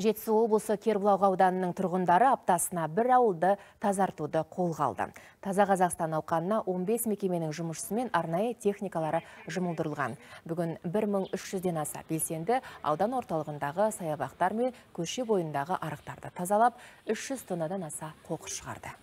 жетісу облысы кербұлақ ауданының тұрғындары аптасына бір ауылды тазартуды қолға алды таза қазақстан ауқанына 15 мекеменің жұмысшысы арнайы техникалары жұмылдырылған бүгін 1300-ден аса белсенді аудан орталығындағы саябақтар мен көше бойындағы арықтарды тазалап 300 тоннадан аса қоқыс шығарды